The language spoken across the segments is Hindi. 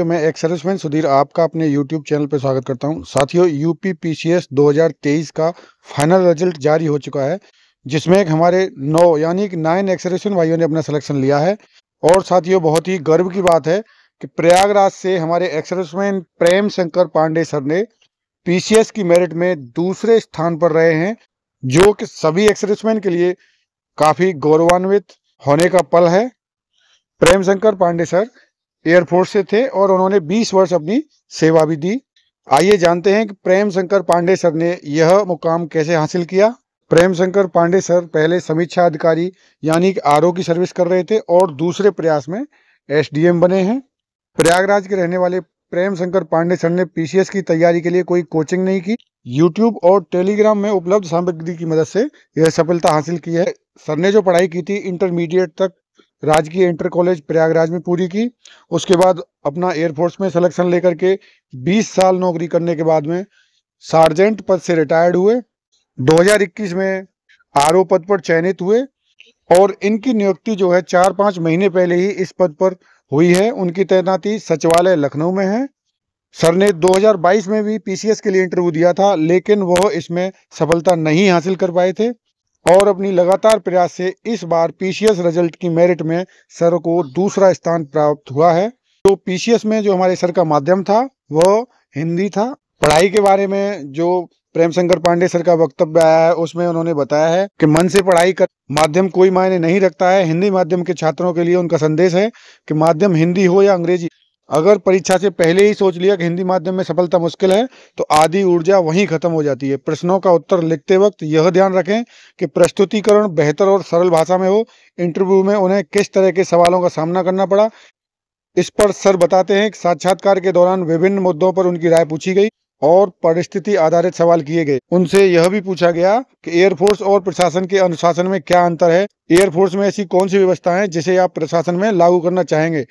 तो मैं एक सर्विसमैन सुधीर आपका अपने YouTube चैनल पर स्वागत करता हूं साथियों यू पी का फाइनल रिजल्ट जारी हो चुका है जिसमें एक हमारे नौ यानी कि नाइन एक सर्विसमैन भाइयों ने अपना सिलेक्शन लिया है और साथियों बहुत ही गर्व की बात है कि प्रयागराज से हमारे एक सर्विसमैन प्रेम शंकर पांडे सर ने पी की मेरिट में दूसरे स्थान पर रहे हैं जो कि सभी एक सर्विसमैन के लिए काफ़ी गौरवान्वित होने का पल है प्रेम शंकर पांडे सर एयरफोर्स से थे और उन्होंने 20 वर्ष अपनी सेवा भी दी आइए जानते हैं कि प्रेम शंकर पांडे सर ने यह मुकाम कैसे हासिल किया प्रेम शंकर पांडे सर पहले समीक्षा अधिकारी यानी कि आर की सर्विस कर रहे थे और दूसरे प्रयास में एस बने हैं प्रयागराज के रहने वाले प्रेम शंकर पांडे सर ने पीसीएस की तैयारी के लिए कोई कोचिंग नहीं की यूट्यूब और टेलीग्राम में उपलब्ध सामग्री की मदद से यह सफलता हासिल की है सर ने जो पढ़ाई की थी इंटरमीडिएट तक राजकीय इंटर कॉलेज प्रयागराज में पूरी की उसके बाद अपना एयरफोर्स में सिलेक्शन लेकर के 20 साल नौकरी करने के बाद में सार्जेंट पद से रिटायर्ड हुए 2021 में आर पद पर चयनित हुए और इनकी नियुक्ति जो है चार पाँच महीने पहले ही इस पद पर हुई है उनकी तैनाती सचिवालय लखनऊ में है सर ने 2022 में भी पीसीएस के लिए इंटरव्यू दिया था लेकिन वह इसमें सफलता नहीं हासिल कर पाए थे और अपनी लगातार प्रयास से इस बार पीसीएस रिजल्ट की मेरिट में सर को दूसरा स्थान प्राप्त हुआ है तो पीसीएस में जो हमारे सर का माध्यम था वो हिंदी था पढ़ाई के बारे में जो प्रेम शंकर पांडे सर का वक्तव्य आया है उसमें उन्होंने बताया है कि मन से पढ़ाई कर माध्यम कोई मायने नहीं रखता है हिंदी माध्यम के छात्रों के लिए उनका संदेश है कि माध्यम हिंदी हो या अंग्रेजी अगर परीक्षा से पहले ही सोच लिया कि हिंदी माध्यम में सफलता मुश्किल है तो आधी ऊर्जा वहीं खत्म हो जाती है प्रश्नों का उत्तर लिखते वक्त यह ध्यान रखें कि प्रस्तुतिकरण बेहतर और सरल भाषा में हो इंटरव्यू में उन्हें किस तरह के सवालों का सामना करना पड़ा इस पर सर बताते हैं साक्षात्कार के दौरान विभिन्न मुद्दों पर उनकी राय पूछी गई और परिस्थिति आधारित सवाल किए गए उनसे यह भी पूछा गया कि एयरफोर्स और प्रशासन के अनुशासन में क्या अंतर है एयरफोर्स में ऐसी कौन सी व्यवस्था है जिसे आप प्रशासन में लागू करना चाहेंगे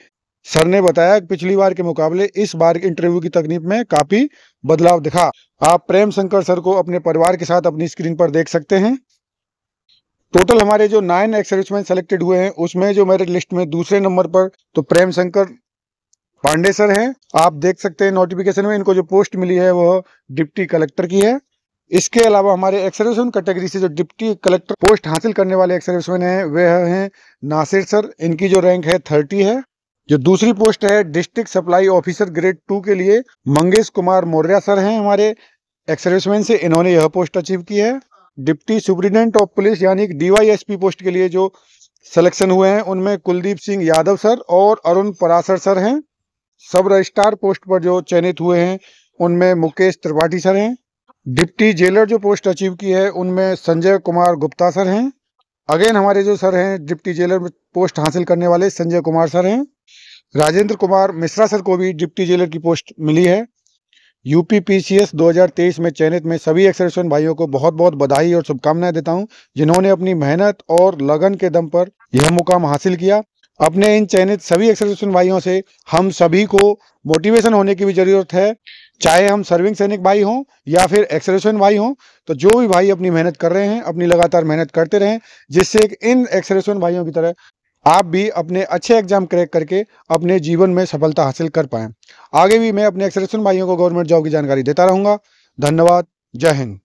सर ने बताया कि पिछली बार के मुकाबले इस बार के इंटरव्यू की तकनीक में काफी बदलाव दिखा आप प्रेम शंकर सर को अपने परिवार के साथ अपनी स्क्रीन पर देख सकते हैं टोटल हमारे जो नाइन एक्सर्विसमैन सेलेक्टेड हुए हैं उसमें जो मेरिट लिस्ट में दूसरे नंबर पर तो प्रेम शंकर पांडे सर हैं आप देख सकते हैं नोटिफिकेशन में इनको जो पोस्ट मिली है वह डिप्टी कलेक्टर की है इसके अलावा हमारे एक्सर्विसमैन कैटेगरी से जो डिप्टी कलेक्टर पोस्ट हासिल करने वाले एक्सर्विसमैन हैं वे हैं नासिर सर इनकी जो रैंक है थर्टी है जो दूसरी पोस्ट है district supply officer grade two के लिए मंगेश कुमार मौर्य सर हैं हमारे एक्सर्विसमैन से इन्होंने यह पोस्ट अचीव की है डिप्टी सुप्रिंटेंडेंट ऑफ पुलिस यानी डीवाईएसपी पोस्ट के लिए जो सिलेक्शन हुए हैं उनमें कुलदीप सिंह यादव सर और अरुण परासर सर हैं सब रजिस्ट्रार पोस्ट पर जो चयनित हुए हैं उनमें मुकेश त्रिपाठी सर हैं डिप्टी जेलर जो पोस्ट अचीव की है उनमें संजय कुमार गुप्ता सर हैं अगेन हमारे जो सर हैं डिप्टी जेलर में पोस्ट हासिल करने वाले संजय कुमार सर हैं राजेंद्र कुमार मिश्रा सर को भी डिप्टी जेलर की पोस्ट मिली है यूपी हजार 2023 में चयनित में सभी एक्सरसन भाइयों को बहुत बहुत बधाई और शुभकामनाएं देता हूं जिन्होंने अपनी मेहनत और लगन के दम पर यह मुकाम हासिल किया अपने इन चयनित सभी एक्सरसन भाइयों से हम सभी को मोटिवेशन होने की भी जरूरत है चाहे हम सर्विंग सैनिक भाई हों या फिर एक्सरेशन भाई हों तो जो भी भाई अपनी मेहनत कर रहे हैं अपनी लगातार मेहनत करते रहें जिससे इन एक्सरेशन भाइयों की तरह आप भी अपने अच्छे एग्जाम क्रैक करके अपने जीवन में सफलता हासिल कर पाएं आगे भी मैं अपने एक्सरेशन भाइयों को गवर्नमेंट जॉब की जानकारी देता रहूँगा धन्यवाद जय हिंद